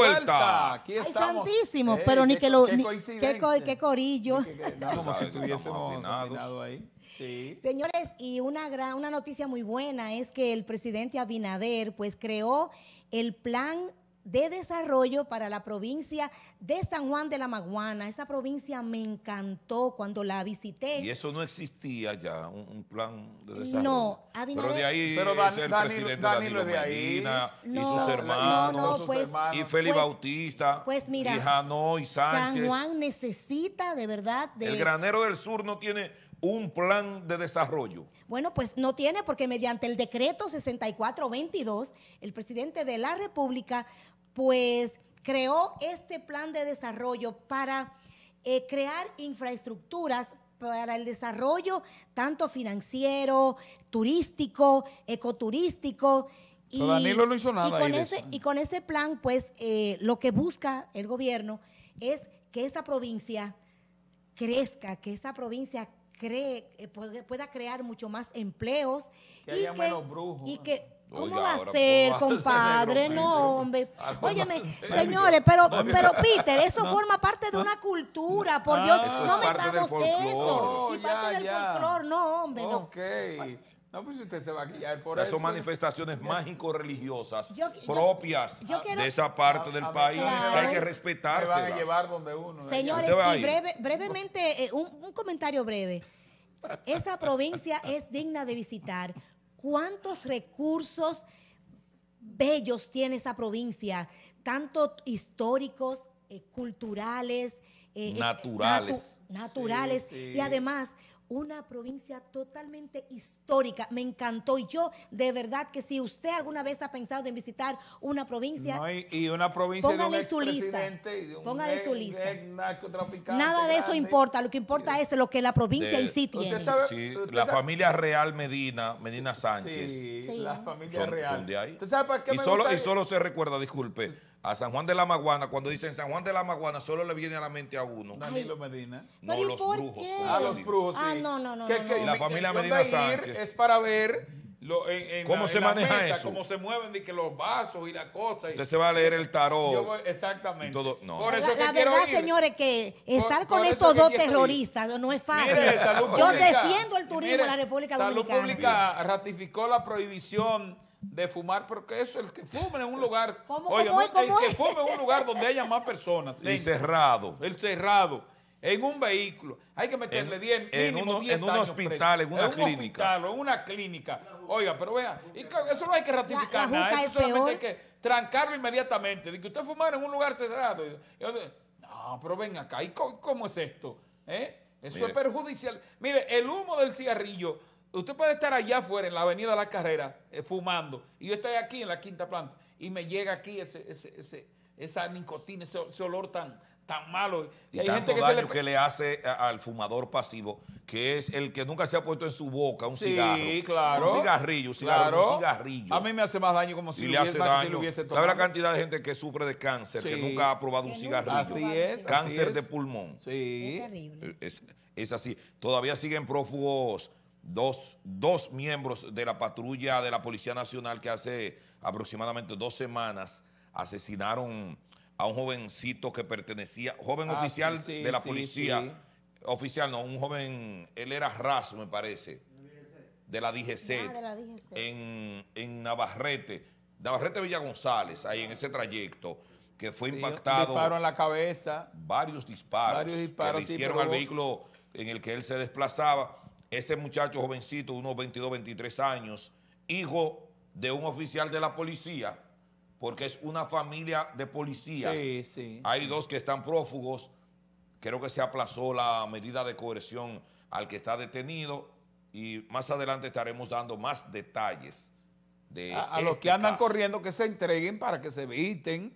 vuelta. Aquí Ay, estamos. santísimo, pero ni que lo. Qué, ni, qué, corillo. como si tuviésemos combinado ahí. Sí. Señores, y una, gran, una noticia muy buena es que el presidente Abinader pues creó el plan de desarrollo para la provincia de San Juan de la Maguana. Esa provincia me encantó cuando la visité. Y eso no existía ya, un, plan de desarrollo. No, Pero de ahí pero presidente Medina, y sus pues, hermanos, y Félix pues, Bautista, pues y Jano Sánchez. San Juan necesita de verdad de... El granero del sur no tiene un plan de desarrollo? Bueno, pues no tiene porque mediante el decreto 6422, el presidente de la República pues creó este plan de desarrollo para eh, crear infraestructuras para el desarrollo tanto financiero, turístico, ecoturístico. Y, y, con ese, y, con ese, plan, pues, eh, lo que busca el gobierno es que esta provincia crezca, que esta provincia cree, eh, pueda crear mucho más empleos. y que ¿Cómo va a ser, compadre? no, hombre. Ah, Óyeme, señores, pero, pero Peter, eso forma parte de una cultura. Por ah, Dios, no metamos eso. Y parte del folclor, no, hombre, no. Ok. No, pues usted se va a guiar por eso. Son manifestaciones mágico-religiosas propias de esa parte del país Hay que hay que respetarse. van a llevar donde uno. Señores, y brevemente, eh, un comentario breve. Esa provincia es digna de visitar cuántos recursos bellos tiene esa provincia, tanto históricos, eh, culturales, eh, eh, naturales. naturales. Y además, una provincia totalmente histórica. Me encantó. Y yo, de verdad, que si usted alguna vez ha pensado en visitar una provincia. y, una provincia. Póngale de su lista. póngale su lista. Nada de eso importa. Lo que importa es lo que la provincia en sí tiene. la familia real Medina, Medina Sánchez. Sí, la familia real. de ahí. y, solo, y solo se recuerda, disculpe a San Juan de la Maguana, cuando dicen San Juan de la Maguana, solo le viene a la mente a uno. Danilo Medina. No, los brujos. A ah, los brujos, ah, sí. Ah, no, no, no. Y la familia Medina Sánchez. Es para ver lo, en, cómo se maneja eso. Cómo se mueven de que los vasos y la cosa. Y, Usted se va a leer el tarot. Yo, exactamente. la, verdad, señores, que estar con estos dos terroristas no es fácil. yo defiendo el turismo en la República Dominicana. Salud Pública ratificó la prohibición de fumar, porque eso, el que fume en un lugar. oiga, el que fume en un lugar donde haya más personas. El cerrado. El cerrado. En un vehículo. Hay que meterle 10 en, mínimo en un hospital, en una clínica. Un hospital, en una clínica. Oiga, pero vea, eso no hay que ratificar nada. Eso solamente hay que trancarlo inmediatamente. De que usted fumara en un lugar cerrado. no, pero ven acá. ¿Y cómo, es esto? ¿Eh? Eso es perjudicial. Mire, el humo del cigarrillo Usted puede estar allá afuera, en la avenida de la carrera, eh, fumando, y yo estoy aquí en la quinta planta, y me llega aquí ese, ese, esa nicotina, ese, olor tan, tan malo. Y, hay tanto gente que, daño le... que le hace al fumador pasivo, que es el que nunca se ha puesto en su boca un sí, Claro. Un cigarrillo, un cigarro, cigarrillo. A mí me hace más daño como si, le hubiese, Si lo hubiese la cantidad de gente que sufre de cáncer, que nunca ha probado un cigarrillo? Así es. Cáncer de pulmón. Sí. Es terrible. es así. Todavía siguen prófugos dos, dos miembros de la patrulla de la Policía Nacional que hace aproximadamente dos semanas asesinaron a un jovencito que pertenecía, joven ah, oficial de la policía, oficial no, un joven, él era raso me parece, de la DGC, ah, En, Navarrete, Navarrete Villa González, ahí en ese trayecto, que fue impactado. en la cabeza. Varios disparos. Que le hicieron al vehículo en el que él se desplazaba ese muchacho jovencito, unos 22, 23 años, hijo de un oficial de la policía, porque es una familia de policías. Sí, sí, Hay dos que están prófugos. Creo que se aplazó la medida de coerción al que está detenido y más adelante estaremos dando más detalles. De a, los este que andan corriendo que se entreguen para que se eviten.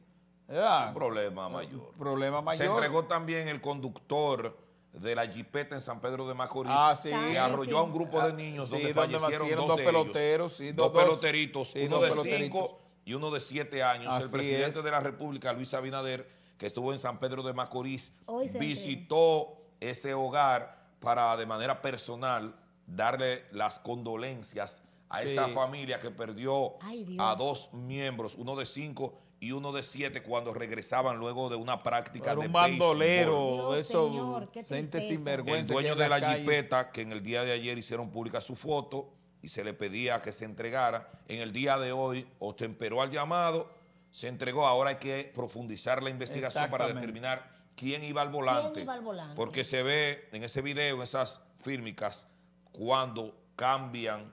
Un problema mayor. Un problema mayor. Se entregó también el conductor de la jipeta en San Pedro de Macorís Y ah, ah, arrolló a un grupo de ah, niños donde fallecieron dos, dos peloteros, ellos, dos, peloteritos, uno de cinco y uno de siete años. el presidente de la República, Luis Abinader, que estuvo en San Pedro de Macorís, visitó ese hogar para de manera personal darle las condolencias a esa familia que perdió a dos miembros, uno de cinco y uno de siete cuando regresaban luego de una práctica de de un bandolero, eso, gente sinvergüenza. El dueño de la jipeta, que en el día de ayer hicieron pública su foto y se le pedía que se entregara, en el día de hoy temperó al llamado, se entregó, ahora hay que profundizar la investigación para determinar quién iba al volante. ¿Quién iba al volante? Porque se ve en ese video, en esas fírmicas, cuando cambian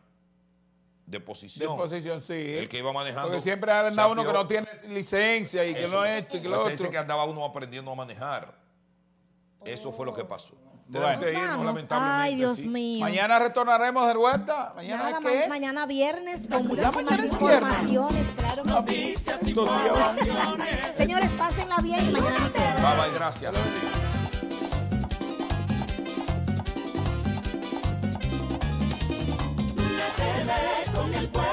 de posición. De posición, sí. El que iba manejando. Porque siempre andaba uno que no tiene licencia y que no esto y que lo otro. que andaba uno aprendiendo a manejar. Eso fue lo que pasó. lamentablemente. Ay, Dios mío. Mañana retornaremos de vuelta. Mañana, es? mañana viernes con muchísimas informaciones, claro que sí. Señores, pásenla bien y mañana nos vemos. Bye, bye, gracias. con el pueblo.